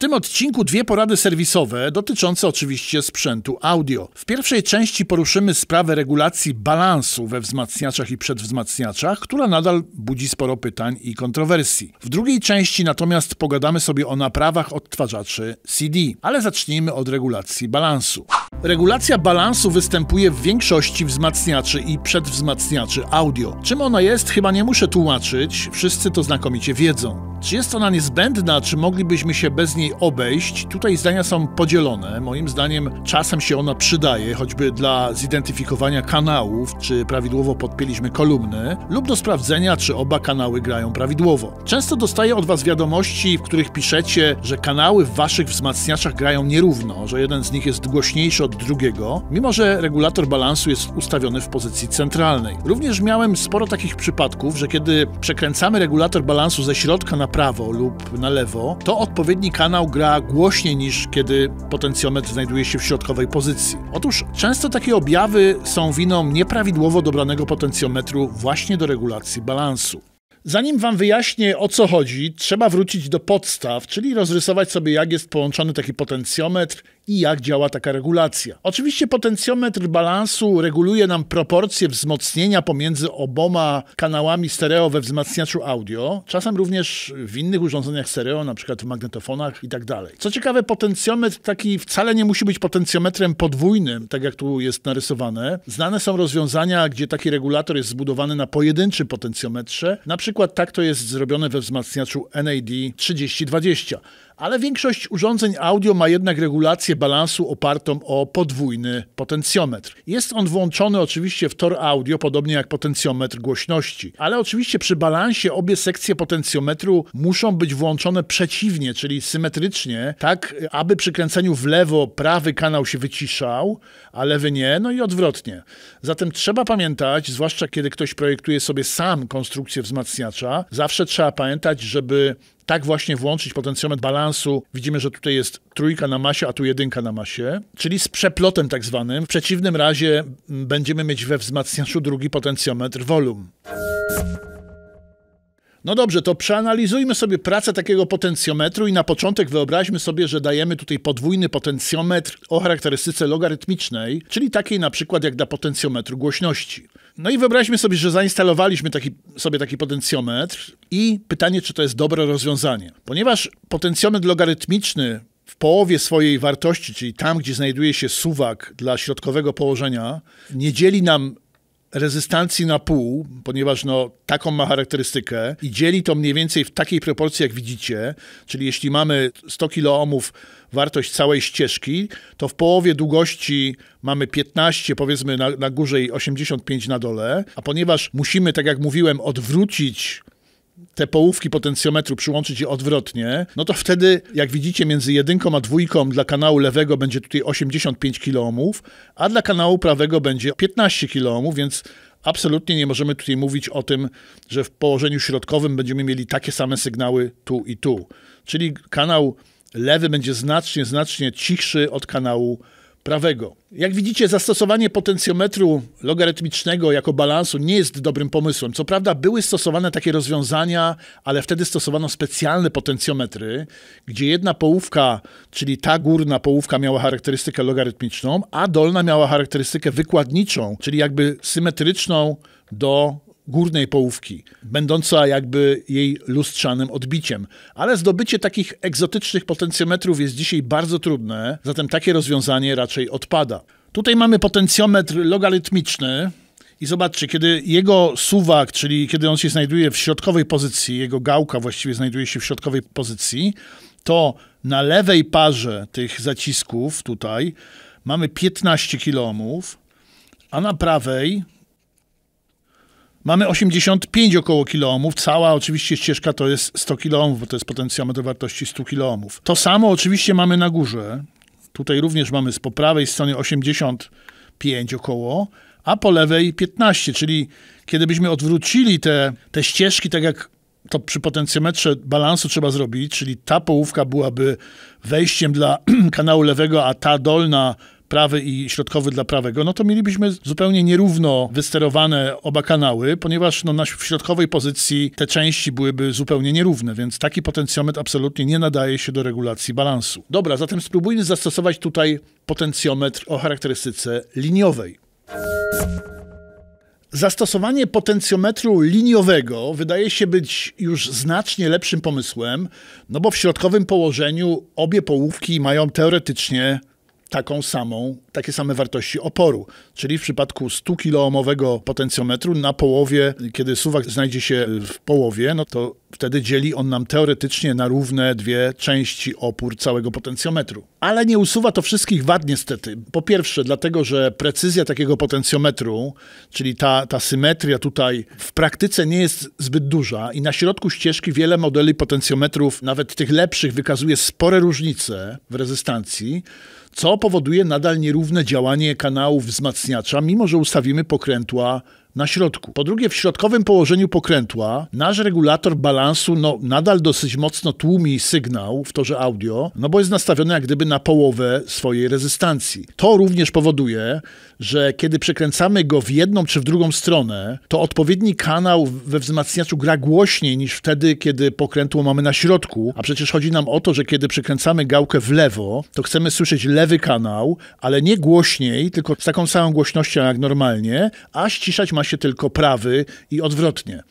tym odcinku dwie porady serwisowe dotyczące oczywiście sprzętu audio. W pierwszej części poruszymy sprawę regulacji balansu we wzmacniaczach i przedwzmacniaczach, która nadal budzi sporo pytań i kontrowersji. W drugiej części natomiast pogadamy sobie o naprawach odtwarzaczy CD, ale zacznijmy od regulacji balansu. Regulacja balansu występuje w większości wzmacniaczy i przedwzmacniaczy audio. Czym ona jest, chyba nie muszę tłumaczyć, wszyscy to znakomicie wiedzą. Czy jest ona niezbędna, czy moglibyśmy się bez niej obejść. Tutaj zdania są podzielone. Moim zdaniem czasem się ona przydaje, choćby dla zidentyfikowania kanałów, czy prawidłowo podpięliśmy kolumny, lub do sprawdzenia, czy oba kanały grają prawidłowo. Często dostaję od Was wiadomości, w których piszecie, że kanały w Waszych wzmacniaczach grają nierówno, że jeden z nich jest głośniejszy od drugiego, mimo że regulator balansu jest ustawiony w pozycji centralnej. Również miałem sporo takich przypadków, że kiedy przekręcamy regulator balansu ze środka na prawo lub na lewo, to odpowiedni kanał sygnał gra głośniej niż kiedy potencjometr znajduje się w środkowej pozycji. Otóż często takie objawy są winą nieprawidłowo dobranego potencjometru właśnie do regulacji balansu. Zanim Wam wyjaśnię o co chodzi, trzeba wrócić do podstaw, czyli rozrysować sobie, jak jest połączony taki potencjometr i jak działa taka regulacja. Oczywiście potencjometr balansu reguluje nam proporcje wzmocnienia pomiędzy oboma kanałami stereo we wzmacniaczu audio, czasem również w innych urządzeniach stereo, na przykład w magnetofonach i tak dalej. Co ciekawe, potencjometr taki wcale nie musi być potencjometrem podwójnym, tak jak tu jest narysowane. Znane są rozwiązania, gdzie taki regulator jest zbudowany na pojedynczym potencjometrze, na przykład tak to jest zrobione we wzmacniaczu NAD 3020 ale większość urządzeń audio ma jednak regulację balansu opartą o podwójny potencjometr. Jest on włączony oczywiście w tor audio, podobnie jak potencjometr głośności, ale oczywiście przy balansie obie sekcje potencjometru muszą być włączone przeciwnie, czyli symetrycznie, tak aby przy kręceniu w lewo prawy kanał się wyciszał, a lewy nie, no i odwrotnie. Zatem trzeba pamiętać, zwłaszcza kiedy ktoś projektuje sobie sam konstrukcję wzmacniacza, zawsze trzeba pamiętać, żeby tak właśnie włączyć potencjometr balansu. Widzimy, że tutaj jest trójka na masie, a tu jedynka na masie, czyli z przeplotem tak zwanym. W przeciwnym razie mm, będziemy mieć we wzmacniaczu drugi potencjometr wolum. No dobrze, to przeanalizujmy sobie pracę takiego potencjometru i na początek wyobraźmy sobie, że dajemy tutaj podwójny potencjometr o charakterystyce logarytmicznej, czyli takiej na przykład jak dla potencjometru głośności. No i wyobraźmy sobie, że zainstalowaliśmy taki, sobie taki potencjometr i pytanie, czy to jest dobre rozwiązanie. Ponieważ potencjometr logarytmiczny w połowie swojej wartości, czyli tam, gdzie znajduje się suwak dla środkowego położenia, nie dzieli nam rezystancji na pół, ponieważ no, taką ma charakterystykę i dzieli to mniej więcej w takiej proporcji, jak widzicie, czyli jeśli mamy 100 kiloohmów wartość całej ścieżki, to w połowie długości mamy 15, powiedzmy na, na górze i 85 na dole, a ponieważ musimy, tak jak mówiłem, odwrócić te połówki potencjometru przyłączyć i odwrotnie, no to wtedy, jak widzicie, między jedynką a dwójką dla kanału lewego będzie tutaj 85 kiloohmów, a dla kanału prawego będzie 15 kiloohmów, więc absolutnie nie możemy tutaj mówić o tym, że w położeniu środkowym będziemy mieli takie same sygnały tu i tu. Czyli kanał lewy będzie znacznie, znacznie cichszy od kanału prawego. Jak widzicie, zastosowanie potencjometru logarytmicznego jako balansu nie jest dobrym pomysłem. Co prawda były stosowane takie rozwiązania, ale wtedy stosowano specjalne potencjometry, gdzie jedna połówka, czyli ta górna połówka miała charakterystykę logarytmiczną, a dolna miała charakterystykę wykładniczą, czyli jakby symetryczną do górnej połówki, będąca jakby jej lustrzanym odbiciem. Ale zdobycie takich egzotycznych potencjometrów jest dzisiaj bardzo trudne, zatem takie rozwiązanie raczej odpada. Tutaj mamy potencjometr logarytmiczny, i zobaczcie, kiedy jego suwak, czyli kiedy on się znajduje w środkowej pozycji, jego gałka właściwie znajduje się w środkowej pozycji, to na lewej parze tych zacisków tutaj mamy 15 kilomów, a na prawej Mamy 85 około kiloomów, cała oczywiście ścieżka to jest 100 kiloomów, bo to jest potencjometr wartości 100 kiloomów. To samo oczywiście mamy na górze. Tutaj również mamy z po prawej strony 85 około, a po lewej 15, czyli kiedy byśmy odwrócili te, te ścieżki, tak jak to przy potencjometrze balansu trzeba zrobić, czyli ta połówka byłaby wejściem dla kanału lewego, a ta dolna prawy i środkowy dla prawego, no to mielibyśmy zupełnie nierówno wysterowane oba kanały, ponieważ no, na, w środkowej pozycji te części byłyby zupełnie nierówne, więc taki potencjometr absolutnie nie nadaje się do regulacji balansu. Dobra, zatem spróbujmy zastosować tutaj potencjometr o charakterystyce liniowej. Zastosowanie potencjometru liniowego wydaje się być już znacznie lepszym pomysłem, no bo w środkowym położeniu obie połówki mają teoretycznie taką samą, takie same wartości oporu. Czyli w przypadku 100 kiloomowego potencjometru na połowie, kiedy suwak znajdzie się w połowie, no to wtedy dzieli on nam teoretycznie na równe dwie części opór całego potencjometru. Ale nie usuwa to wszystkich wad niestety. Po pierwsze dlatego, że precyzja takiego potencjometru, czyli ta, ta symetria tutaj w praktyce nie jest zbyt duża i na środku ścieżki wiele modeli potencjometrów, nawet tych lepszych, wykazuje spore różnice w rezystancji, co powoduje nadal nierówne działanie kanałów wzmacniacza, mimo że ustawimy pokrętła na środku. Po drugie, w środkowym położeniu pokrętła nasz regulator balansu no, nadal dosyć mocno tłumi sygnał w torze audio, no bo jest nastawiony jak gdyby na połowę swojej rezystancji. To również powoduje, że kiedy przekręcamy go w jedną czy w drugą stronę, to odpowiedni kanał we wzmacniaczu gra głośniej niż wtedy, kiedy pokrętło mamy na środku, a przecież chodzi nam o to, że kiedy przekręcamy gałkę w lewo, to chcemy słyszeć lewy kanał, ale nie głośniej, tylko z taką samą głośnością jak normalnie, a ściszać ma trzyma się tylko prawy i odwrotnie.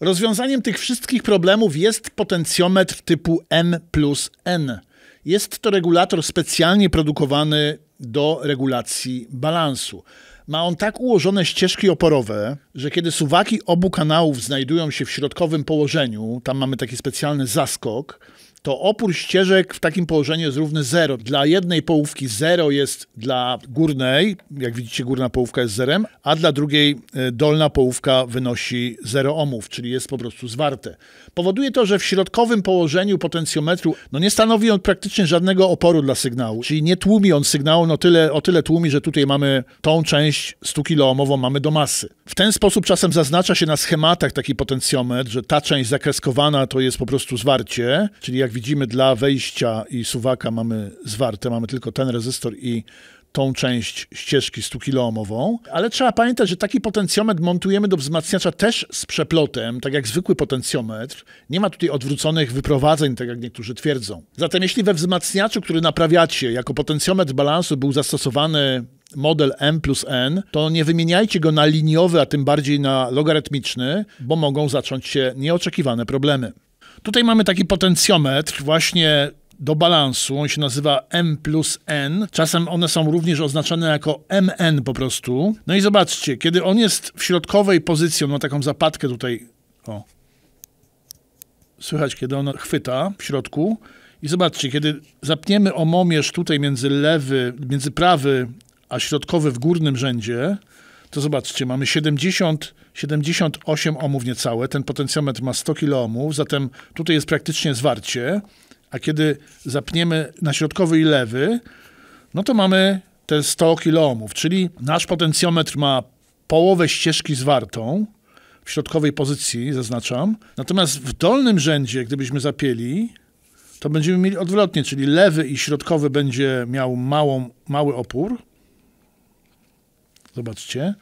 Rozwiązaniem tych wszystkich problemów jest potencjometr typu M plus N. Jest to regulator specjalnie produkowany do regulacji balansu. Ma on tak ułożone ścieżki oporowe, że kiedy suwaki obu kanałów znajdują się w środkowym położeniu, tam mamy taki specjalny zaskok, to opór ścieżek w takim położeniu jest równy 0. Dla jednej połówki 0 jest dla górnej, jak widzicie górna połówka jest zerem, a dla drugiej e, dolna połówka wynosi 0 ohmów, czyli jest po prostu zwarte. Powoduje to, że w środkowym położeniu potencjometru no nie stanowi on praktycznie żadnego oporu dla sygnału, czyli nie tłumi on sygnału, no tyle, o tyle tłumi, że tutaj mamy tą część 100 kiloohmową mamy do masy. W ten sposób czasem zaznacza się na schematach taki potencjometr, że ta część zakreskowana to jest po prostu zwarcie, czyli jak jak widzimy dla wejścia i suwaka mamy zwarte, mamy tylko ten rezystor i tą część ścieżki 100 kiloohmową, ale trzeba pamiętać, że taki potencjometr montujemy do wzmacniacza też z przeplotem, tak jak zwykły potencjometr. Nie ma tutaj odwróconych wyprowadzeń, tak jak niektórzy twierdzą. Zatem jeśli we wzmacniaczu, który naprawiacie, jako potencjometr balansu był zastosowany model M plus N, to nie wymieniajcie go na liniowy, a tym bardziej na logarytmiczny, bo mogą zacząć się nieoczekiwane problemy. Tutaj mamy taki potencjometr właśnie do balansu. On się nazywa M plus N. Czasem one są również oznaczane jako MN po prostu. No i zobaczcie, kiedy on jest w środkowej pozycji, on ma taką zapadkę tutaj. O. Słychać, kiedy on chwyta w środku. I zobaczcie, kiedy zapniemy o momierz tutaj między lewy, między prawy a środkowy w górnym rzędzie, to zobaczcie, mamy 70, 78 omów niecałe, ten potencjometr ma 100 kilo zatem tutaj jest praktycznie zwarcie, a kiedy zapniemy na środkowy i lewy, no to mamy te 100 kilo czyli nasz potencjometr ma połowę ścieżki zwartą, w środkowej pozycji, zaznaczam. Natomiast w dolnym rzędzie, gdybyśmy zapieli, to będziemy mieli odwrotnie, czyli lewy i środkowy będzie miał małą, mały opór, Zobaczcie.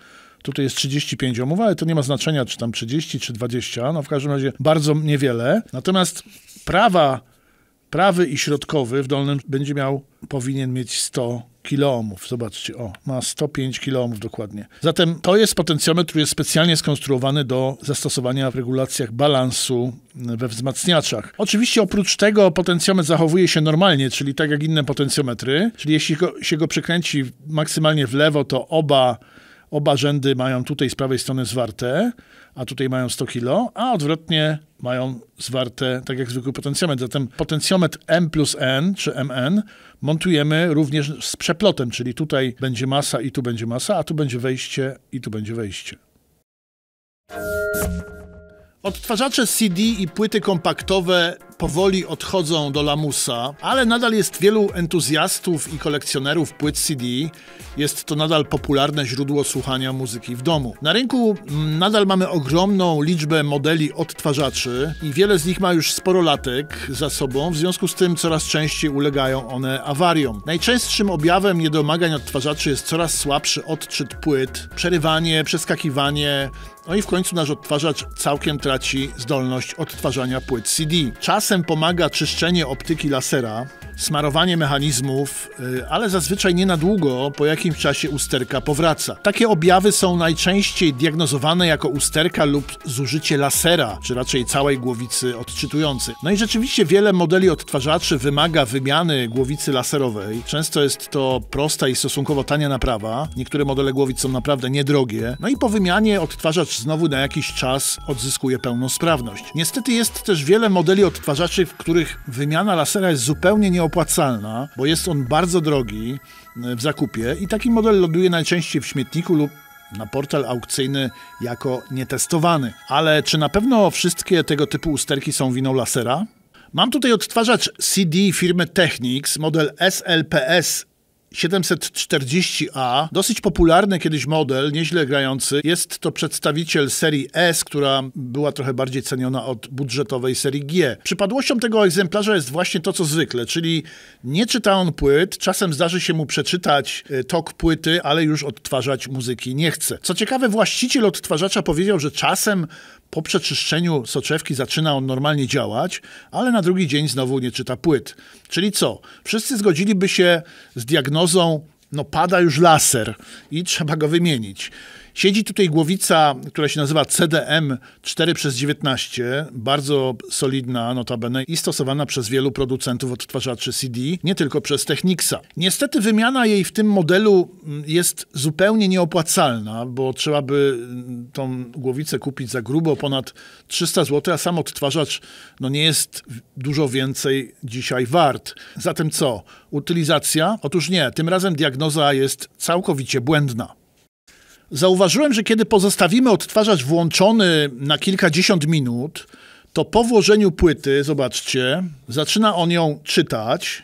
Tutaj jest 35 omów, ale to nie ma znaczenia, czy tam 30, czy 20. No w każdym razie bardzo niewiele. Natomiast prawa, prawy i środkowy w dolnym będzie miał, powinien mieć 100 kilomów. Zobaczcie, o, ma 105 kilomów dokładnie. Zatem to jest potencjometr, który jest specjalnie skonstruowany do zastosowania w regulacjach balansu we wzmacniaczach. Oczywiście oprócz tego potencjometr zachowuje się normalnie, czyli tak jak inne potencjometry, czyli jeśli go, się go przekręci maksymalnie w lewo, to oba oba rzędy mają tutaj z prawej strony zwarte, a tutaj mają 100 kilo, a odwrotnie mają zwarte, tak jak zwykły potencjometr. Zatem potencjometr M plus N, czy MN, montujemy również z przeplotem, czyli tutaj będzie masa i tu będzie masa, a tu będzie wejście i tu będzie wejście. Odtwarzacze CD i płyty kompaktowe powoli odchodzą do lamusa, ale nadal jest wielu entuzjastów i kolekcjonerów płyt CD. Jest to nadal popularne źródło słuchania muzyki w domu. Na rynku mm, nadal mamy ogromną liczbę modeli odtwarzaczy i wiele z nich ma już sporo latek za sobą, w związku z tym coraz częściej ulegają one awariom. Najczęstszym objawem niedomagań odtwarzaczy jest coraz słabszy odczyt płyt, przerywanie, przeskakiwanie, no i w końcu nasz odtwarzacz całkiem traci zdolność odtwarzania płyt CD. Czas Czasem pomaga czyszczenie optyki lasera, smarowanie mechanizmów, y, ale zazwyczaj nie na długo, po jakimś czasie usterka powraca. Takie objawy są najczęściej diagnozowane jako usterka lub zużycie lasera, czy raczej całej głowicy odczytującej. No i rzeczywiście wiele modeli odtwarzaczy wymaga wymiany głowicy laserowej. Często jest to prosta i stosunkowo tania naprawa. Niektóre modele głowic są naprawdę niedrogie. No i po wymianie odtwarzacz znowu na jakiś czas odzyskuje pełną sprawność. Niestety jest też wiele modeli odtwarzaczy, Rzeczy w których wymiana lasera jest zupełnie nieopłacalna, bo jest on bardzo drogi e, w zakupie i taki model loduje najczęściej w śmietniku lub na portal aukcyjny jako nietestowany. Ale czy na pewno wszystkie tego typu usterki są winą lasera? Mam tutaj odtwarzacz CD firmy Technics, model SLPS 740A, dosyć popularny kiedyś model, nieźle grający. Jest to przedstawiciel serii S, która była trochę bardziej ceniona od budżetowej serii G. Przypadłością tego egzemplarza jest właśnie to, co zwykle, czyli nie czyta on płyt, czasem zdarzy się mu przeczytać e, tok płyty, ale już odtwarzać muzyki nie chce. Co ciekawe, właściciel odtwarzacza powiedział, że czasem po przeczyszczeniu soczewki zaczyna on normalnie działać, ale na drugi dzień znowu nie czyta płyt. Czyli co? Wszyscy zgodziliby się z diagnozą no pada już laser i trzeba go wymienić. Siedzi tutaj głowica, która się nazywa CDM 4 przez 19, bardzo solidna notabene i stosowana przez wielu producentów odtwarzaczy CD, nie tylko przez Technixa. Niestety wymiana jej w tym modelu mm, jest zupełnie nieopłacalna, bo trzeba by mm, tą głowicę kupić za grubo ponad 300 zł, a sam odtwarzacz no, nie jest dużo więcej dzisiaj wart. Zatem co? utylizacja? Otóż nie, tym razem diagnoza jest całkowicie błędna. Zauważyłem, że kiedy pozostawimy odtwarzacz włączony na kilkadziesiąt minut, to po włożeniu płyty, zobaczcie, zaczyna on ją czytać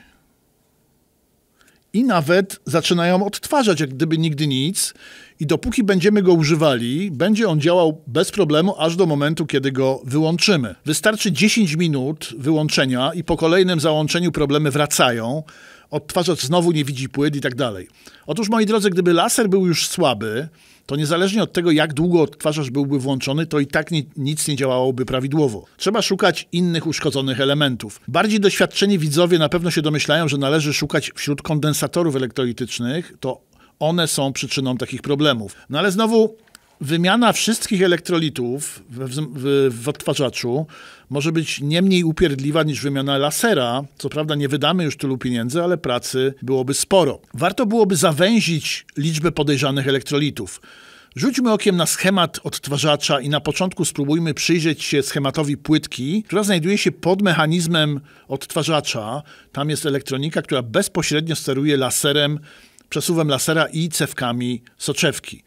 i nawet zaczyna ją odtwarzać, jak gdyby nigdy nic. I dopóki będziemy go używali, będzie on działał bez problemu, aż do momentu, kiedy go wyłączymy. Wystarczy 10 minut wyłączenia, i po kolejnym załączeniu problemy wracają odtwarzacz znowu nie widzi płyt i tak dalej. Otóż, moi drodzy, gdyby laser był już słaby, to niezależnie od tego, jak długo odtwarzacz byłby włączony, to i tak ni nic nie działałoby prawidłowo. Trzeba szukać innych uszkodzonych elementów. Bardziej doświadczeni widzowie na pewno się domyślają, że należy szukać wśród kondensatorów elektrolitycznych, to one są przyczyną takich problemów. No ale znowu wymiana wszystkich elektrolitów w, w, w, odtwarzaczu może być nie mniej upierdliwa niż wymiana lasera. Co prawda nie wydamy już tylu pieniędzy, ale pracy byłoby sporo. Warto byłoby zawęzić liczbę podejrzanych elektrolitów. Rzućmy okiem na schemat odtwarzacza i na początku spróbujmy przyjrzeć się schematowi płytki, która znajduje się pod mechanizmem odtwarzacza. Tam jest elektronika, która bezpośrednio steruje laserem, przesuwem lasera i cewkami soczewki.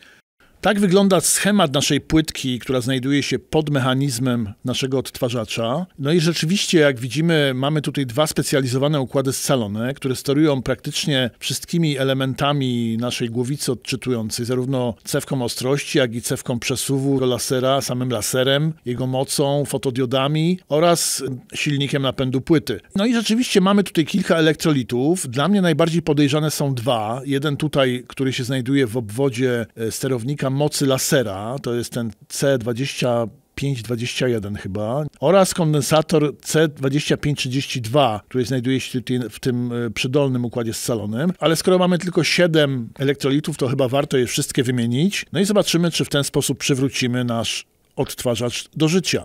Tak wygląda schemat naszej płytki, która znajduje się pod mechanizmem naszego odtwarzacza. No i rzeczywiście, jak widzimy, mamy tutaj dwa specjalizowane układy scalone, które sterują praktycznie wszystkimi elementami naszej głowicy odczytującej, zarówno cewką ostrości, jak i cewką przesuwu lasera, samym laserem, jego mocą, fotodiodami oraz silnikiem napędu płyty. No i rzeczywiście mamy tutaj kilka elektrolitów. Dla mnie najbardziej podejrzane są dwa. Jeden tutaj, który się znajduje w obwodzie e, sterownika mocy lasera, to jest ten c 2521 chyba, oraz kondensator C2532, który znajduje się w tym e, przydolnym układzie scalonym. Ale skoro mamy tylko 7 elektrolitów, to chyba warto je wszystkie wymienić. No i zobaczymy, czy w ten sposób przywrócimy nasz odtwarzacz do życia.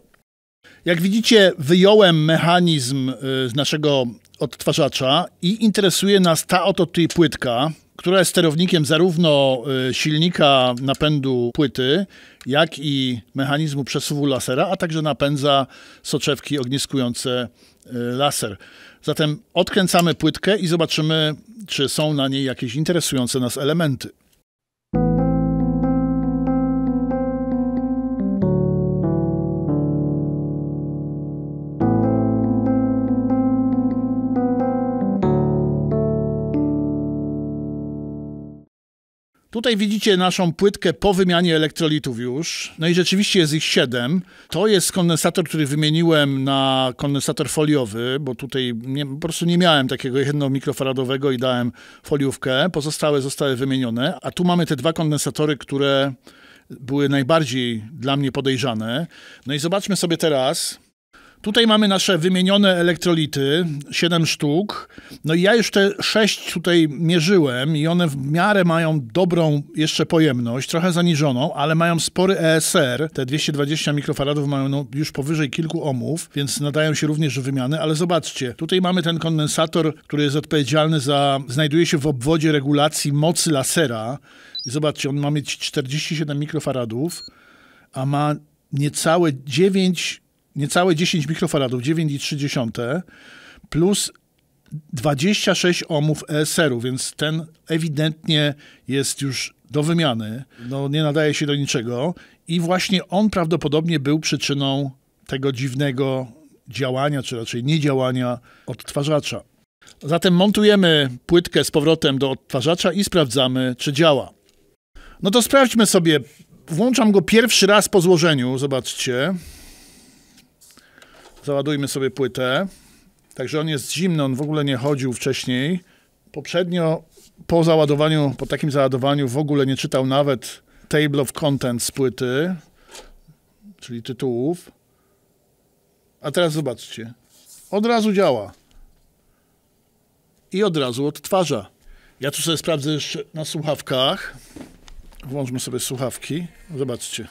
Jak widzicie, wyjąłem mechanizm e, z naszego odtwarzacza i interesuje nas ta oto tutaj płytka, która jest sterownikiem zarówno y, silnika napędu płyty, jak i mechanizmu przesuwu lasera, a także napędza soczewki ogniskujące y, laser. Zatem odkręcamy płytkę i zobaczymy, czy są na niej jakieś interesujące nas elementy. Tutaj widzicie naszą płytkę po wymianie elektrolitów już. No i rzeczywiście jest ich 7. To jest kondensator, który wymieniłem na kondensator foliowy, bo tutaj nie, po prostu nie miałem takiego jedno mikrofaradowego i dałem foliówkę. Pozostałe zostały wymienione. A tu mamy te dwa kondensatory, które były najbardziej dla mnie podejrzane. No i zobaczmy sobie teraz, Tutaj mamy nasze wymienione elektrolity, 7 sztuk. No i ja już te 6 tutaj mierzyłem i one w miarę mają dobrą jeszcze pojemność, trochę zaniżoną, ale mają spory ESR. Te 220 mikrofaradów mają no już powyżej kilku ohmów, więc nadają się również do wymiany, ale zobaczcie, tutaj mamy ten kondensator, który jest odpowiedzialny za, znajduje się w obwodzie regulacji mocy lasera. I zobaczcie, on ma mieć 47 mikrofaradów, a ma niecałe 9 niecałe 10 mikrofaradów, 9,3 plus 26 ohmów ESR-u, więc ten ewidentnie jest już do wymiany, no nie nadaje się do niczego i właśnie on prawdopodobnie był przyczyną tego dziwnego działania, czy raczej niedziałania odtwarzacza. Zatem montujemy płytkę z powrotem do odtwarzacza i sprawdzamy, czy działa. No to sprawdźmy sobie. Włączam go pierwszy raz po złożeniu, zobaczcie. Załadujmy sobie płytę. Także on jest zimny, on w ogóle nie chodził wcześniej. Poprzednio po załadowaniu, po takim załadowaniu w ogóle nie czytał nawet table of contents z płyty, czyli tytułów. A teraz zobaczcie. Od razu działa. I od razu odtwarza. Ja tu sobie sprawdzę jeszcze na słuchawkach. Włączmy sobie słuchawki. Zobaczcie.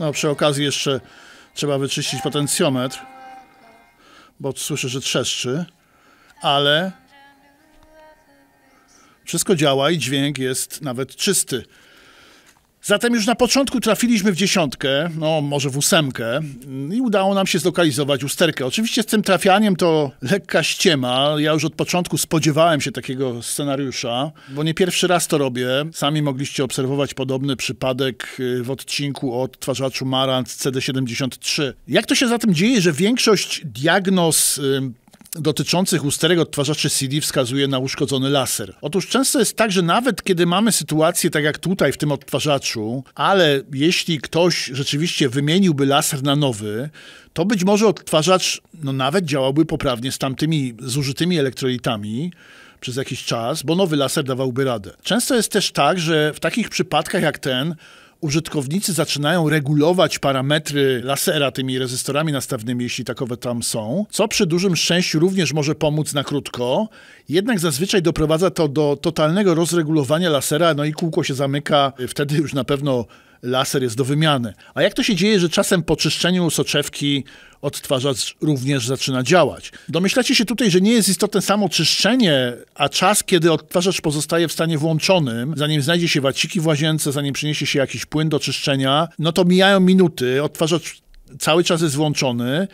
No, przy okazji jeszcze Trzeba wyczyścić potencjometr, bo słyszę, że trzeszczy, ale wszystko działa i dźwięk jest nawet czysty. Zatem już na początku trafiliśmy w dziesiątkę, no może w ósemkę i udało nam się zlokalizować usterkę. Oczywiście z tym trafianiem to lekka ściema. Ja już od początku spodziewałem się takiego scenariusza, bo nie pierwszy raz to robię. Sami mogliście obserwować podobny przypadek y, w odcinku o odtwarzaczu Marant CD73. Jak to się zatem dzieje, że większość diagnoz y, dotyczących usterek odtwarzaczy CD wskazuje na uszkodzony laser. Otóż często jest tak, że nawet kiedy mamy sytuację tak jak tutaj w tym odtwarzaczu, ale jeśli ktoś rzeczywiście wymieniłby laser na nowy, to być może odtwarzacz no, nawet działałby poprawnie z tamtymi zużytymi elektrolitami, przez jakiś czas, bo nowy laser dawałby radę. Często jest też tak, że w takich przypadkach jak ten, użytkownicy zaczynają regulować parametry lasera tymi rezystorami nastawnymi, jeśli takowe tam są, co przy dużym szczęściu również może pomóc na krótko, jednak zazwyczaj doprowadza to do totalnego rozregulowania lasera, no i kółko się zamyka, wtedy już na pewno laser jest do wymiany. A jak to się dzieje, że czasem po czyszczeniu soczewki odtwarzacz również zaczyna działać? Domyślacie się tutaj, że nie jest istotne samo czyszczenie, a czas, kiedy odtwarzacz pozostaje w stanie włączonym, zanim znajdzie się waciki w łazience, zanim przyniesie się jakiś płyn do czyszczenia, no to mijają minuty, odtwarzacz cały czas jest włączony.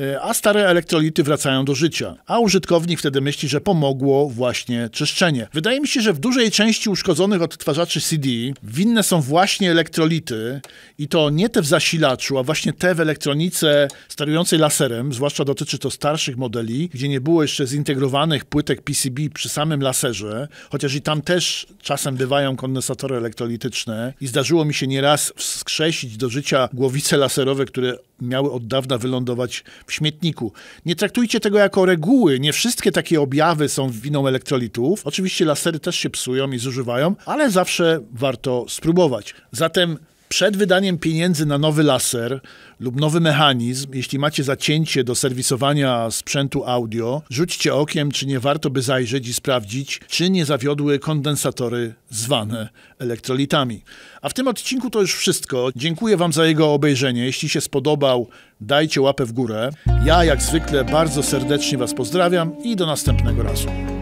E, a stare elektrolity wracają do życia. A użytkownik wtedy myśli, że pomogło właśnie czyszczenie. Wydaje mi się, że w dużej części uszkodzonych odtwarzaczy CD winne są właśnie elektrolity i to nie te w zasilaczu, a właśnie te w elektronice sterującej laserem, zwłaszcza dotyczy to starszych modeli, gdzie nie było jeszcze zintegrowanych płytek PCB przy samym laserze, chociaż i tam też czasem bywają kondensatory elektrolityczne i zdarzyło mi się nieraz wskrzesić do życia głowice laserowe, które miały od dawna wylądować w śmietniku. Nie traktujcie tego jako reguły. Nie wszystkie takie objawy są winą elektrolitów. Oczywiście lasery też się psują i zużywają, ale zawsze warto spróbować. Zatem przed wydaniem pieniędzy na nowy laser lub nowy mechanizm, jeśli macie zacięcie do serwisowania sprzętu audio, rzućcie okiem, czy nie warto by zajrzeć i sprawdzić, czy nie zawiodły kondensatory zwane elektrolitami. A w tym odcinku to już wszystko. Dziękuję Wam za jego obejrzenie. Jeśli się spodobał, dajcie łapę w górę. Ja, jak zwykle, bardzo serdecznie Was pozdrawiam i do następnego razu.